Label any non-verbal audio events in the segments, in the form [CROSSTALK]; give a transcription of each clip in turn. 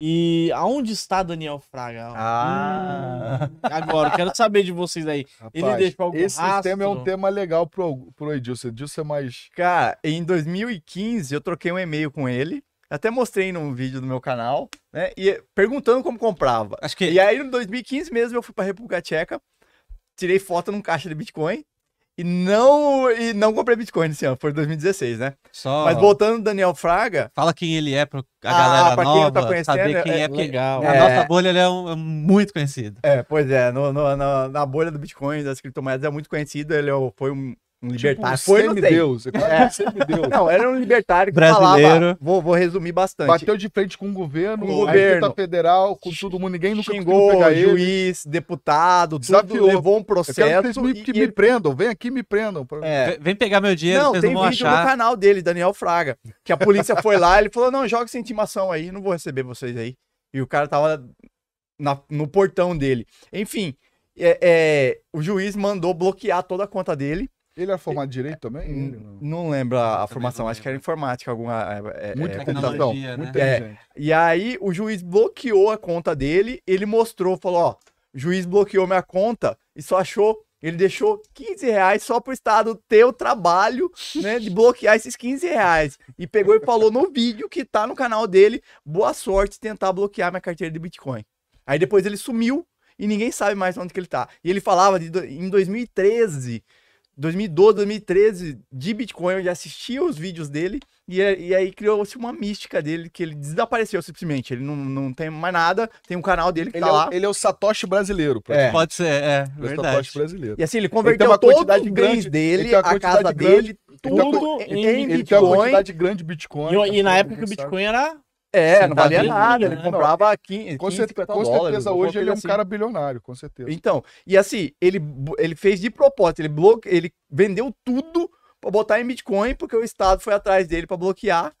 E aonde está Daniel Fraga? Ah. Hum, agora, quero saber de vocês aí. Rapaz, ele deixou algum esse rastro? tema é um tema legal pro, pro Edilson. Edilson é mais. Cara, em 2015 eu troquei um e-mail com ele. Até mostrei num vídeo do meu canal, né? E perguntando como comprava. Acho que... E aí, em 2015 mesmo, eu fui pra República Tcheca, tirei foto num caixa de Bitcoin e não, e não comprei Bitcoin esse ano, foi 2016, né? Só... Mas voltando Daniel Fraga. Fala quem ele é pra a ah, galera ah, pra nova, quem tá conhecendo, saber quem é, é legal. É, a nossa é. bolha ele é, um, é, muito conhecido. É, pois é, no, no, na, na, bolha do Bitcoin, das criptomoedas, é muito conhecido. Ele é foi um, um libertário. Tipo, é um semideus. É. Não, era um libertário que Brasileiro. falava. Vou, vou resumir bastante. Bateu de frente com o governo, com o governo. federal, com todo mundo. Ninguém nunca Xingou, pegar juiz, deputado, Desafiou. tudo levou um processo. Eu quero que me, que e... me prendam. Vem aqui me prendam. É. Vem pegar meu dinheiro, não, vocês tem não vão vídeo no canal dele, Daniel Fraga, que a polícia foi lá, ele falou, não, joga sem intimação aí, não vou receber vocês aí. E o cara tava na, no portão dele. Enfim, é, é, o juiz mandou bloquear toda a conta dele ele era é formado em direito também? Não, não lembro a, a formação, lembro. acho que era informática, alguma. É, é, é Muita computação. Né? Muito é, e aí o juiz bloqueou a conta dele, ele mostrou, falou: ó, juiz bloqueou minha conta e só achou. Ele deixou 15 reais só pro Estado ter o trabalho, né, de bloquear esses 15 reais. E pegou e falou no vídeo que tá no canal dele, boa sorte tentar bloquear minha carteira de Bitcoin. Aí depois ele sumiu e ninguém sabe mais onde que ele tá. E ele falava de, em 2013 2012, 2013 de Bitcoin, eu já assistia os vídeos dele e, é, e aí criou-se uma mística dele que ele desapareceu simplesmente. Ele não, não tem mais nada, tem um canal dele que ele tá é, lá. Ele é o Satoshi brasileiro. É. Pode ser, é, é O verdade. Satoshi brasileiro. E assim, ele converteu ele todo o grande dele, a casa grande, dele, tudo em Bitcoin. Ele tem uma quantidade grande de Bitcoin. E, e na época que o Bitcoin era é, não valia né? nada. Ele comprava 15, com 15 certeza, Com dólares, certeza hoje ele é um assim. cara bilionário, com certeza. Então, e assim, ele, ele fez de propósito, ele, bloque, ele vendeu tudo para botar em Bitcoin, porque o Estado foi atrás dele para bloquear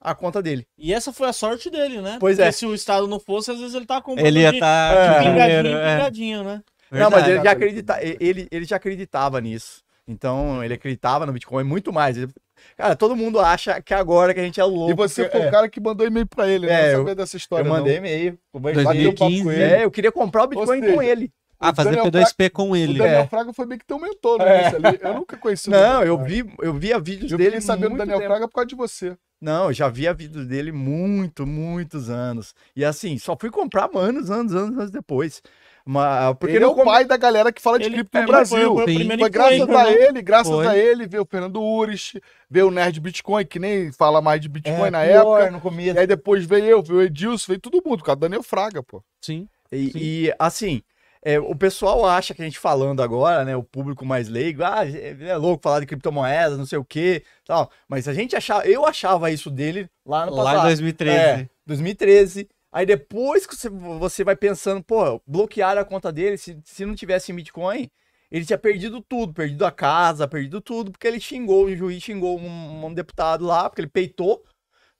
a conta dele. E essa foi a sorte dele, né? Pois Porque é. se o Estado não fosse, às vezes ele tá comprando ele ia estar tá é. de, pingadinho, é. pingadinho, né? Verdade, não, mas ele já, acredita... ele, ele já acreditava nisso. Então, ele acreditava no Bitcoin muito mais. Ele Cara, todo mundo acha que agora que a gente é louco. E você porque, foi o é. cara que mandou e-mail pra ele, né? é, né? Eu, saber dessa história. Eu mandei e-mail. Bateu um né? É, eu queria comprar o Bitcoin seja, com ele. Ah, fazer P2P Fraga, com ele. O Daniel é. Fraga foi meio que teu mentor, né? É. Eu nunca conheci o Não, Daniel eu vi, eu via vídeos eu dele. Eu fiquei sabendo do Daniel tempo. Fraga por causa de você. Não, eu já vi a vida dele muito, muitos anos. E assim, só fui comprar anos, anos, anos, anos depois. Mas, porque ele é o come... pai da galera que fala de ele, cripto é, no Brasil. Foi, foi, foi graças a né? ele, graças foi. a ele, ver o Fernando Ures, ver o Nerd Bitcoin, que nem fala mais de é, Bitcoin é, na pior, época. No começo. E aí depois veio eu, veio o Edilson, veio todo mundo, cara. Daniel Fraga, pô. Sim. E, Sim. e assim, é, o pessoal acha que a gente falando agora, né? O público mais leigo, ah, é, é louco falar de criptomoedas, não sei o quê, tal. Mas a gente achava, eu achava isso dele lá no passado. Lá em 2013. É, 2013. Aí depois que você vai pensando, pô, bloquearam a conta dele, se, se não tivesse em Bitcoin, ele tinha perdido tudo, perdido a casa, perdido tudo, porque ele xingou o juiz, xingou um, um deputado lá, porque ele peitou,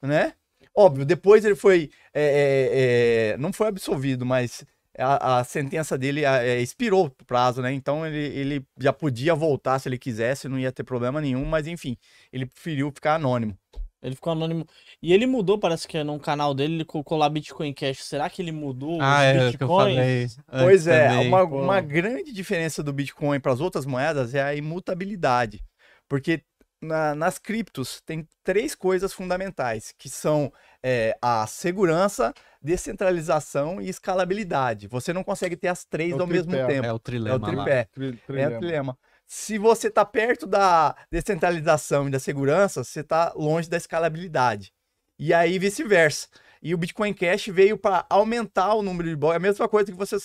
né? Óbvio, depois ele foi. É, é, é não foi absolvido, mas a, sentença dele é, expirou o prazo, né? Então ele, ele já podia voltar se ele quisesse, não ia ter problema nenhum, mas enfim, ele preferiu ficar anônimo. Ele ficou anônimo. E ele mudou, parece que é no canal dele, ele colocou lá Bitcoin Cash. Será que ele mudou ah, é, Bitcoin? Que eu falei pois é, uma, uma grande diferença do Bitcoin para as outras moedas é a imutabilidade. Porque na, nas criptos tem três coisas fundamentais, que são é, a segurança, descentralização e escalabilidade. Você não consegue ter as três é ao tripé. mesmo tempo. É o trilema. É o tripé. trilema. É o trilema. Se você está perto da descentralização e da segurança, você está longe da escalabilidade. E aí vice-versa. E o Bitcoin Cash veio para aumentar o número de blocos. É a mesma coisa que você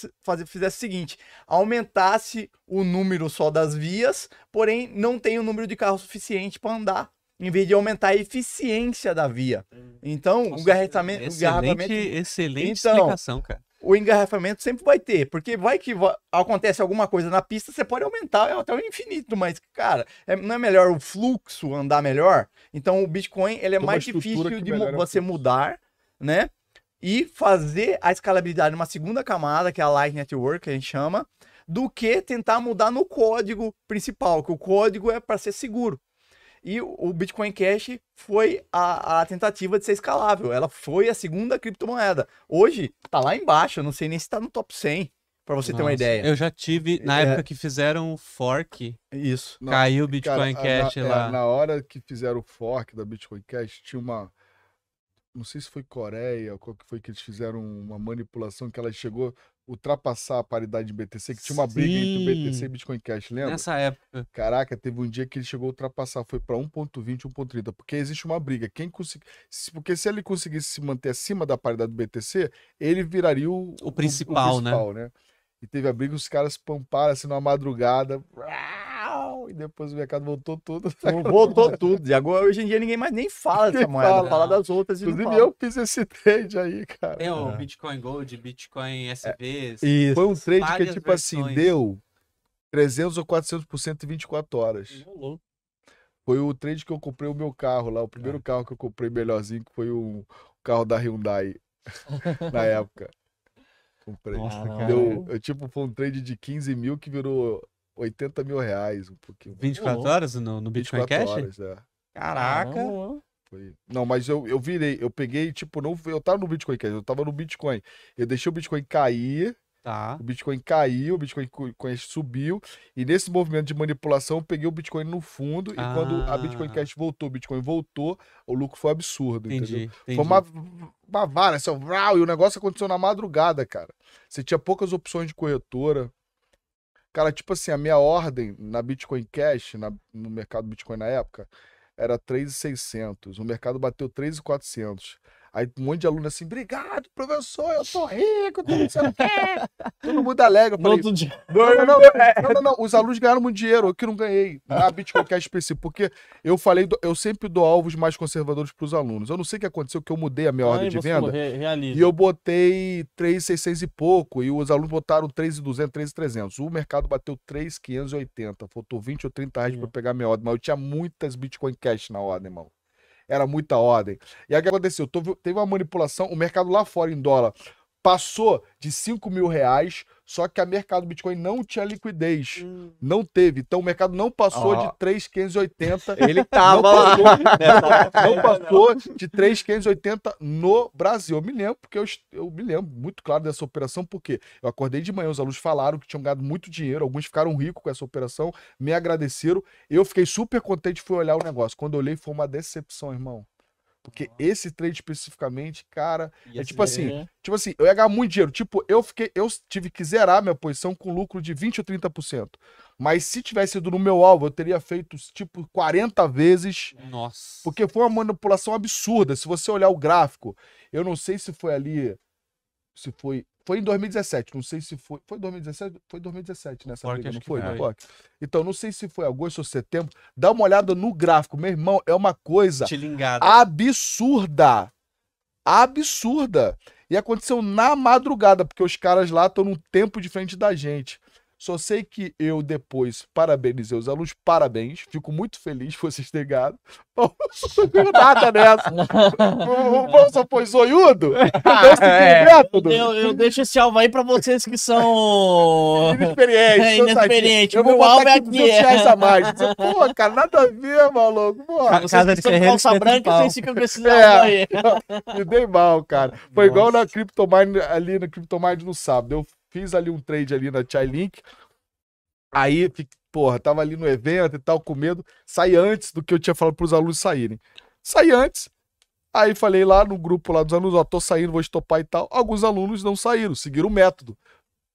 fizesse o seguinte: aumentasse o número só das vias, porém não tem o número de carros suficiente para andar em vez de aumentar a eficiência da via. Hum. Então, Nossa, o engarrafamento. Excelente, excelente então, explicação, cara. O engarrafamento sempre vai ter, porque vai que acontece alguma coisa na pista, você pode aumentar até o infinito, mas, cara, é, não é melhor o fluxo andar melhor? Então, o Bitcoin ele é Toma mais difícil de você mudar, né? E fazer a escalabilidade numa segunda camada, que é a Light Network, que a gente chama, do que tentar mudar no código principal, que o código é para ser seguro. E o Bitcoin Cash foi a, a, tentativa de ser escalável. Ela foi a segunda criptomoeda. Hoje tá lá embaixo, eu não sei nem se tá no top 100, para você Nossa, ter uma ideia. Eu já tive, na é... época que fizeram o fork, isso. Não, caiu o Bitcoin cara, Cash na, é, lá. É, na hora que fizeram o fork da Bitcoin Cash, tinha uma não sei se foi Coreia, qual que foi que eles fizeram uma manipulação que ela chegou ultrapassar a paridade de BTC, que tinha uma Sim. briga entre BTC e Bitcoin Cash, lembra? Nessa época. Caraca, teve um dia que ele chegou a ultrapassar, foi para 1.20, 1.30, porque existe uma briga. Quem conseguir, porque se ele conseguisse se manter acima da paridade do BTC, ele viraria o, o, principal, o, o principal né? né? E teve a briga, os caras pamparam assim numa madrugada. Ah! e depois o mercado voltou tudo. [LAUGHS] Voltou tudo. E agora, hoje em dia, ninguém mais nem fala dessa moeda, fala, né? fala das outras. Inclusive, eu fiz esse trade aí, cara. Tem o é. Bitcoin Gold, Bitcoin SV. É, Foi um trade que, tipo assim, versões. assim, deu 300 ou 400% em 24 horas. Foi o trade que eu comprei o meu carro lá, o primeiro é. carro que eu comprei melhorzinho, que foi o carro da Hyundai [LAUGHS] na época. Comprei. Deu, eu, tipo, foi um trade de 15 mil que virou 80 mil reais, um pouquinho. 24 oh, horas no, no Bitcoin 24 Cash? horas, é. Caraca. Não, mas eu, eu virei, eu peguei, tipo, não, eu tava no Bitcoin Cash, eu tava no Bitcoin. Eu deixei o Bitcoin cair, Tá. O Bitcoin caiu, o Bitcoin subiu. E nesse movimento de manipulação, eu peguei o Bitcoin no fundo. E quando a ah. Bitcoin Cash voltou, o Bitcoin voltou, o lucro foi absurdo, entendi, entendeu? Entendi. Foi uma, uma vara, assim, e o negócio aconteceu na madrugada, cara. Você tinha poucas opções de corretora. Cara, tipo assim, a minha ordem na Bitcoin Cash, na, no mercado Bitcoin na época, era 3,600. O mercado bateu 3,400. Aí um monte de aluno assim, obrigado, professor, eu sou [LAUGHS] rico, tudo quê. Todo mundo alegre. Eu falei, não, dia... não, não, [LAUGHS] é. não, não, não, os alunos ganharam muito dinheiro, eu que não ganhei. Na é cash é específico, porque eu falei, eu sempre dou alvos mais conservadores para os alunos. Eu não sei o que aconteceu, que eu mudei a minha Ai, ordem de venda. Morrer, e eu botei 3,600 e pouco, e os alunos botaram 3,200, 3,300. O mercado bateu 3,580, faltou 20 ou 30 reais para pegar a minha ordem, mas eu tinha muitas Bitcoin Cash na ordem, irmão era muita ordem. E aí o que aconteceu? Teve uma manipulação, o mercado lá fora em dólar passou de 5 mil reais só que o mercado Bitcoin não tinha liquidez. Hum. Não teve. Então o mercado não passou oh. de 3,580. [LAUGHS] Ele tava não Passou, [LAUGHS] né, não passou de 3,580 no Brasil. Eu me lembro, porque eu, eu me lembro muito claro dessa operação, porque eu acordei de manhã, os alunos falaram que tinham ganhado muito dinheiro, alguns ficaram ricos com essa operação, me agradeceram. Eu fiquei super contente, fui olhar o negócio. Quando eu olhei, foi uma decepção, irmão. Porque ah. esse trade especificamente, cara, é tipo ser... assim, é tipo assim, eu ia ganhar muito dinheiro. Tipo, eu fiquei, eu tive que zerar minha posição com lucro de 20 ou 30%. Mas se tivesse ido no meu alvo, eu teria feito tipo 40 vezes. Nossa. Porque foi uma manipulação absurda. Se você olhar o gráfico, eu não sei se foi ali se foi foi em 2017, não sei se foi. Foi 2017? Foi 2017 nessa Porque briga, não foi, foi. Né, Então, não sei se foi agosto ou setembro. Dá uma olhada no gráfico, meu irmão, é uma coisa Tilingada. absurda. Absurda. E aconteceu na madrugada, porque os caras lá estão num tempo de frente da gente. Só sei que eu depois parabenizei os alunos, parabéns, fico muito feliz vocês terem ganhado. [LAUGHS] Não ganhou nada nessa. [LAUGHS] o professor foi zoiudo? [LAUGHS] Ah, então, assim, é, eu, eu, deixo esse alvo aí pra vocês que são. Inexperientes. É, inexperiente. Eu vou botar alvo é aqui, aqui. reais a Pô, cara, nada a ver, maluco. Pô, Ca casa de Calça branca, vocês ficam com esses é, aí. Me dei mal, cara. Foi Nossa. igual na Cryptomine, ali na Cryptomine no sábado. Eu fiz ali um trade ali na Chilink. Aí, porra, tava ali no evento e tal, com medo. Saí antes do que eu tinha falado pros alunos saírem. Saí antes. Aí falei lá no grupo lá dos alunos, ó, tô saindo, vou estopar e tal. Alguns alunos não saíram, seguiram o método.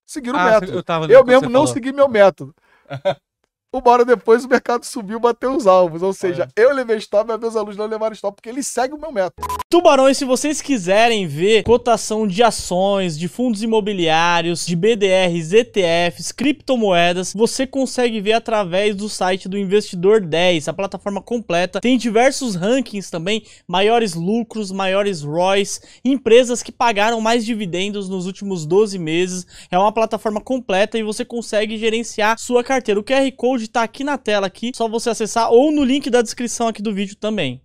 Seguiram ah, o método. Eu, eu mesmo não falou. segui meu método. [LAUGHS] Uma hora depois o mercado subiu, bateu os alvos. Ou seja, é. eu levei stop, e meus alunos não levaram stop, porque eles seguem o meu método. Tubarões, se vocês quiserem ver cotação de ações, de fundos imobiliários, de BDRs, ETFs, criptomoedas, você consegue ver através do site do Investidor 10, a plataforma completa. Tem diversos rankings também, maiores lucros, maiores ROIs, empresas que pagaram mais dividendos nos últimos 12 meses. É uma plataforma completa e você consegue gerenciar sua carteira. O QR Code de estar tá aqui na tela aqui, só você acessar ou no link da descrição aqui do vídeo também.